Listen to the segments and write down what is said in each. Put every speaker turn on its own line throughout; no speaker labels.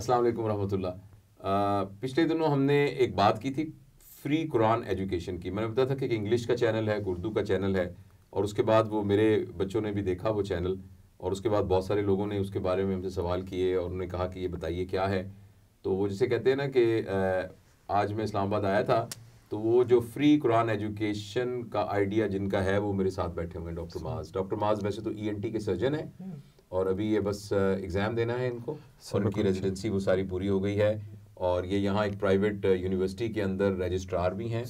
अस्सलाम वालेकुम रहमतुल्लाह पिछले दिनों हमने एक बात की थी फ्री कुरान एजुकेशन की मैंने बताया था कि इंग्लिश का चैनल है उर्दू का चैनल है और उसके बाद वो मेरे बच्चों ने भी देखा वो चैनल और उसके बाद बहुत सारे लोगों ने उसके बारे में हमसे सवाल किए और उन्होंने कहा कि ये बताइए क्या है तो वो जिसे कहते हैं ना कि आज मैं इस्लामाबाद आया था तो वो जो फ्री कुरान एजुकेशन का आइडिया जिनका है वो मेरे साथ बैठे हुए हैं डॉक्टर अच्छा। माज डॉक्टर माज वैसे तो ई e के सर्जन हैं हम्म। और अभी ये बस एग्ज़ाम देना है इनको और उनकी रेजिडेंसी वो सारी पूरी हो गई है और ये यहाँ एक प्राइवेट यूनिवर्सिटी के अंदर रजिस्ट्रार भी हैं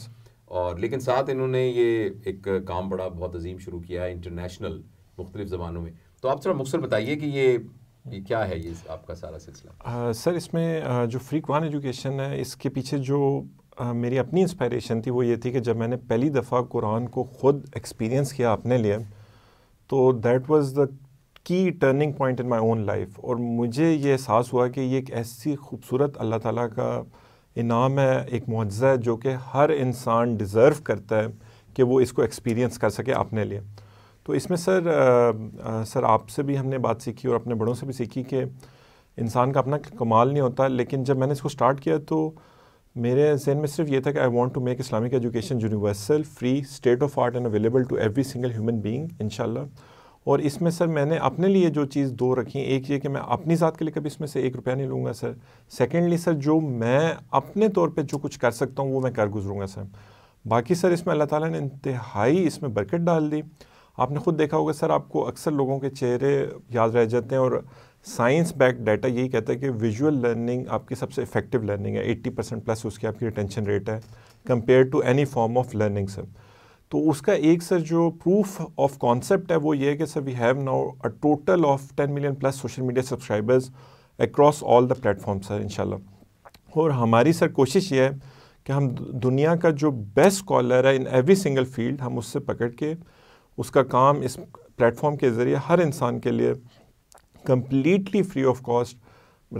और लेकिन साथ इन्होंने ये एक काम बड़ा बहुत अजीम शुरू किया है इंटरनेशनल मुख्तलिफ़ ज़बानों में तो आप थोड़ा मुख्तर बताइए कि ये ये क्या है ये आपका सारा
सिलसिला सर इसमें जो फ्री कुरान एजुकेशन है इसके पीछे जो आ, मेरी अपनी इंस्पायरेशन थी वो ये थी कि जब मैंने पहली दफ़ा कुरान को ख़ुद एक्सपीरियंस किया अपने लिए तो that was the key turning point in my own life और मुझे ये एहसास हुआ कि ये एक ऐसी खूबसूरत अल्लाह ताला का इनाम है एक मुआवजा है जो कि हर इंसान डिज़र्व करता है कि वो इसको एक्सपीरियंस कर सके अपने लिए तो इसमें सर आ, आ, सर आपसे भी हमने बात सीखी और अपने बड़ों से भी सीखी कि इंसान का अपना कमाल नहीं होता लेकिन जब मैंने इसको स्टार्ट किया तो मेरे जहन में सिर्फ ये था कि I want to make Islamic education universal free state of art and available to every single human being इनशाला और इसमें सर मैंने अपने लिए जो चीज़ दो रखी एक ये कि मैं अपनी ज़ात के लिए कभी इसमें से एक रुपया नहीं लूँगा सर सेकेंडली सर जो मैं अपने तौर पर जो कुछ कर सकता हूँ वो मैं कर गुजरूँगा सर बाकी सर इसमें अल्लाह ताली ने इंतहाई इसमें बरकत डाल दी आपने खुद देखा होगा सर आपको अक्सर लोगों के चेहरे याद रह जाते हैं और साइंस बैक डाटा यही कहता है कि विजुअल लर्निंग आपकी सबसे इफेक्टिव लर्निंग है 80 परसेंट प्लस उसकी आपकी रिटेंशन रेट है compare to any form of learning sir तो उसका एक सर जो प्रूफ ऑफ कॉन्सेप्ट है वो ये है कि sir we have now a total of ten million plus social media subscribers across all the platform sir इंशाल्लाह और हमारी सर कोशिश ये है कि हम दुनिया का जो बेस्ट कॉलर है इन एवरी सिंगल फील्ड हम उससे पकड़ के उसका काम इस प्लेटफॉर्म के ज़रिए हर इंसान के लिए कम्प्लीटली फ्री ऑफ कॉस्ट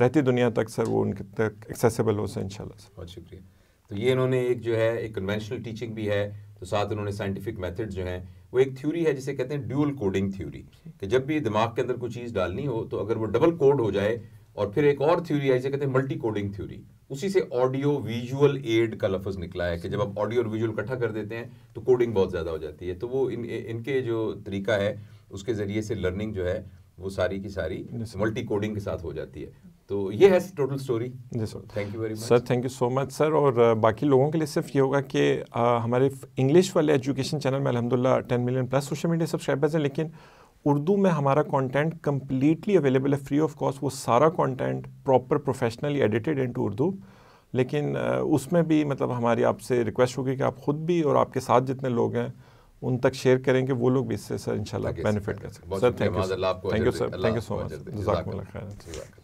रहती दुनिया तक सर वो उनके तक एक्सेसिबल हो सर इनशाला बहुत शुक्रिया
तो ये इन्होंने एक जो है एक कन्वेंशनल टीचिंग भी है तो साथ उन्होंने साइंटिफिक मेथड जो है वो एक थ्योरी है जिसे कहते हैं ड्यूअल कोडिंग थ्योरी कि जब भी दिमाग के अंदर कोई चीज़ डालनी हो तो अगर वो डबल कोड हो जाए और फिर एक और थ्योरी है जिसे कहते हैं मल्टी कोडिंग थ्योरी उसी से ऑडियो विजुअल एड का लफज निकला है कि जब आप ऑडियो और विजुअल इकट्ठा कर देते हैं तो कोडिंग बहुत ज़्यादा हो जाती है तो वो इन इनके जो तरीका है उसके ज़रिए से लर्निंग जो है वो सारी की सारी मल्टी कोडिंग के साथ हो जाती है तो ये है टोटल स्टोरी
जी sir thank you very much sir thank you so much sir और uh, बाकी लोगों के लिए सिर्फ ये होगा कि uh, हमारे इंग्लिश वाले एजुकेशन चैनल में अलहमदिल्ला ten million plus social media subscribers हैं लेकिन उर्दू में हमारा कंटेंट कम्प्लीटली अवेलेबल है फ्री ऑफ कॉस्ट वो सारा content proper professionally edited to Urdu लेकिन uh, उसमें भी मतलब हमारी आपसे रिक्वेस्ट होगी कि आप ख़ुद भी और आपके साथ जितने लोग हैं उन तक शेयर करेंगे वो लोग भी इससे सर इनशाला बेनिफिट कर सकते sir thank you thank you sir thank you so much जजाक